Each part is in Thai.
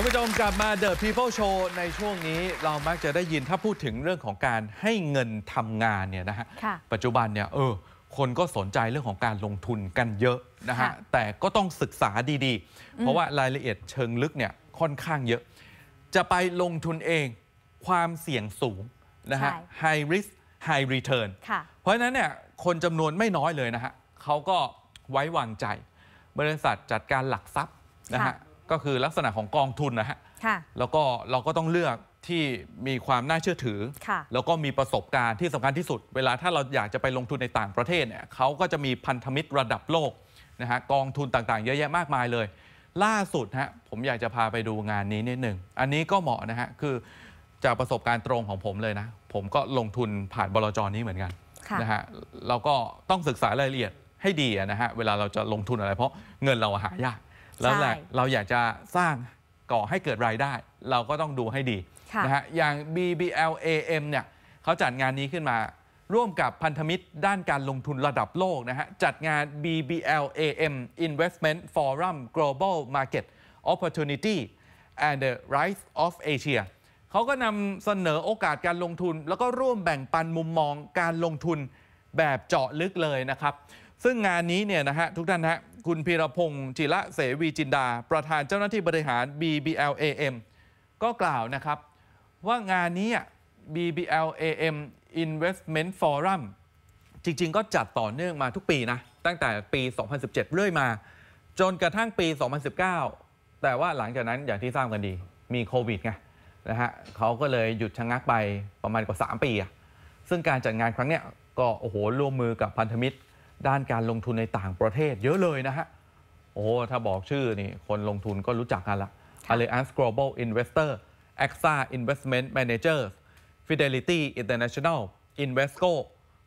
านผู้ชมกลับมา The People Show ในช่วงนี้เรามักจะได้ยินถ้าพูดถึงเรื่องของการให้เงินทำงานเนี่ยนะฮะะปัจจุบันเนี่ยเออคนก็สนใจเรื่องของการลงทุนกันเยอะนะฮะะแต่ก็ต้องศึกษาดีๆ เพราะว่ารายละเอียดเชิงลึกเนี่ยค่อนข้างเยอะ จะไปลงทุนเองความเสี่ยงสูงนะฮะ high risk high return เพราะฉะนั้นเนี่ยคนจำนวนไม่น้อยเลยนะฮะเขาก็ไว้วางใจ บริษัทจัดการหลักทรัพย์นะฮะก็คือลักษณะของกองทุนนะฮะแล้วก็เราก็ต้องเลือกที่มีความน่าเชื่อถือ แล้วก็มีประสบการณ์ที่สำคัญที่สุด เวลาถ้าเราอยากจะไปลงทุนในต่างประเทศเนี่ยเขาก็จะมีพันธมิตรระดับโลกนะฮะ กองทุนต่างๆ เยอะแยะมากมายเลย ล่าสุดฮะ ผมอยากจะพาไปดูงานนี้นิดหนึ่ง อันนี้ก็เหมาะนะฮะ คือจากประสบการณ์ตรงของผมเลยนะผมก็ลงทุนผ่านบลจนี้เหมือนกันนะฮะ เราก็ต้องศึกษารายละเอียดให้ดีนะฮะ เวลาเราจะลงทุนอะไร เพราะเงินเราหายากแล้วแหละเราอยากจะสร้างก่อให้เกิดรายได้ เราก็ต้องดูให้ดีนะฮะอย่าง BBLAM เนี่ยเขาจัดงานนี้ขึ้นมาร่วมกับพันธมิตรด้านการลงทุนระดับโลกนะฮะจัดงาน BBLAM Investment Forum Global Market Opportunity and the Rise of Asia เขาก็นำเสนอโอกาสการลงทุน แล้วก็ร่วมแบ่งปันมุมมองการลงทุนแบบเจาะลึกเลยนะครับ ซึ่งงานนี้เนี่ยนะฮะทุกท่านฮะคุณพีรพงศ์จิระเสวีจินดา ประธานเจ้าหน้าที่บริหาร BBLAM ก็กล่าวนะครับ ว่างานนี้ BBLAM Investment Forum จริงๆก็จัดต่อเนื่องมาทุกปีนะ ตั้งแต่ปี 2017 เรื่อยมา จนกระทั่งปี 2019 แต่ว่าหลังจากนั้นอย่างที่ทราบกันดีมีโควิดไงนะฮะเขาก็เลยหยุดชะงงักไปประมาณกว่า 3 ปี ซึ่งการจัดงานครั้งนี้ก็ โอ้โหร่วมมือกับพันธมิตรด้านการลงทุนในต่างประเทศเยอะเลยนะฮะ โอ้ ถ้าบอกชื่อนี่ คนลงทุนก็รู้จักกันละ Alliance Global Investor AXA Investment Managers Fidelity International Invesco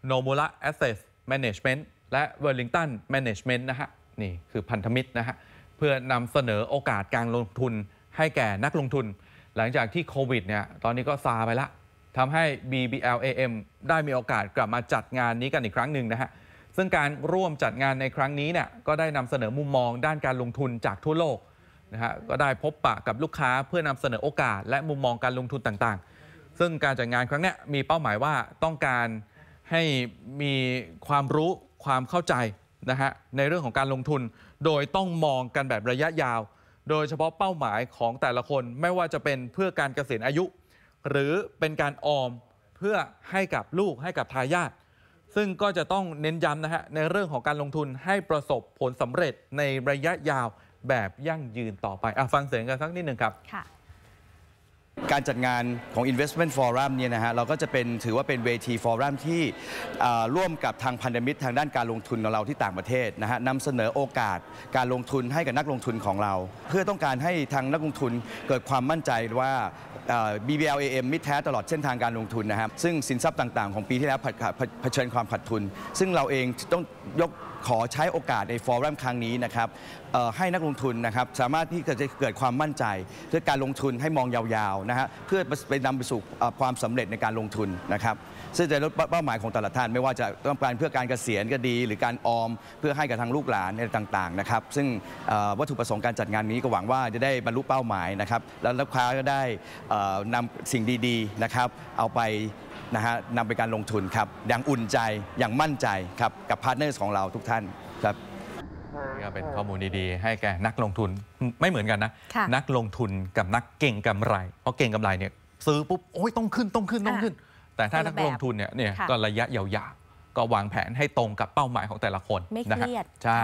Nomura Asset Management และ Wellington Management นะฮะ นี่ คือพันธมิตรนะฮะ เพื่อนำเสนอโอกาสการลงทุนให้แก่นักลงทุน หลังจากที่โควิดเนี่ย ตอนนี้ก็ซาไปละทำให้ BBLAM ได้มีโอกาสกลับมาจัดงานนี้กันอีกครั้งหนึ่งนะฮะซึ่งการร่วมจัดงานในครั้งนี้เนี่ยก็ได้นำเสนอมุมมองด้านการลงทุนจากทั่วโลกนะฮะก็ได้พบปะกับลูกค้าเพื่อนำเสนอโอกาสและมุมมองการลงทุนต่างๆ ซึ่งการจัดงานครั้งนี้มีเป้าหมายว่าต้องการให้มีความรู้ความเข้าใจนะฮะในเรื่องของการลงทุน โดยต้องมองกันแบบระยะยาว โดยเฉพาะเป้าหมายของแต่ละคนไม่ว่าจะเป็นเพื่อการเกษียณอายุ หรือเป็นการออมเพื่อให้กับลูกให้กับทายาทซึ่งก็จะต้องเน้นย้ำนะฮะในเรื่องของการลงทุนให้ประสบผลสำเร็จในระยะยาวแบบยั่งยืนต่อไปอฟังเสียงกันสักนิดหนึ่งครับการจัดงานของ Investment Forum เนี่ยนะฮะเราก็จะเป็นถือว่าเป็นเวทีฟอรัมที่ร่วมกับทางพันธมิตรทางด้านการลงทุนของเราที่ต่างประเทศนะฮะนำเสนอโอกาสการลงทุนให้กับนักลงทุนของเรา เพื่อต้องการให้ทางนักลงทุนเกิดความมั่นใจว่า BBLAM มิตรแท้ตลอดเส้นทางการลงทุนนะครับซึ่งสินทรัพย์ต่างๆ ของปีที่แล้วเผชิญความขาดทุน ซึ่งเราเองต้องยกขอใช้โอกาสในฟอรัมครั้งนี้นะครับให้นักลงทุนนะครับสามารถที่จะเกิดความมั่นใจด้วยการลงทุนให้มองยาวๆนะฮะฮะเพื่อไปนำไปสู่ความสำเร็จในการลงทุนนะครับ ซึ่งจะลดเป้าหมายของแต่ละท่านไม่ว่าจะต้องการเพื่อการเกษียณก็ดี หรือการออมเพื่อให้กับทางลูกหลานต่าง ๆนะครับ ซึ่งวัตถุประสงค์การจัดงานนี้ก็หวังว่าจะได้บรรลุเป้าหมายนะครับ แล้วลูกค้าก็ได้นำสิ่งดีๆนะครับ เอาไปนะฮะนำไปการลงทุนครับอย่างอุ่นใจอย่างมั่นใจครับกับพาร์ทเนอร์ของเราทุกท่านครับนี่ก็เป็นข้อมูลดีๆให้แก่นักลงทุนไม่เหมือนกันนะะนักลงทุนกับนักเก่งกำไร เพราะเก่งกำไรเนี่ยซื้อปุ๊บโอ้ยต้องขึ้นต้องขึ้นต้องขึ้น แต่ถ้านักลงทุนเนี่ยเนี่ยก็ระยะยาวๆ ก็วางแผนให้ตรงกับเป้าหมายของแต่ละคนไม่เครียดใช่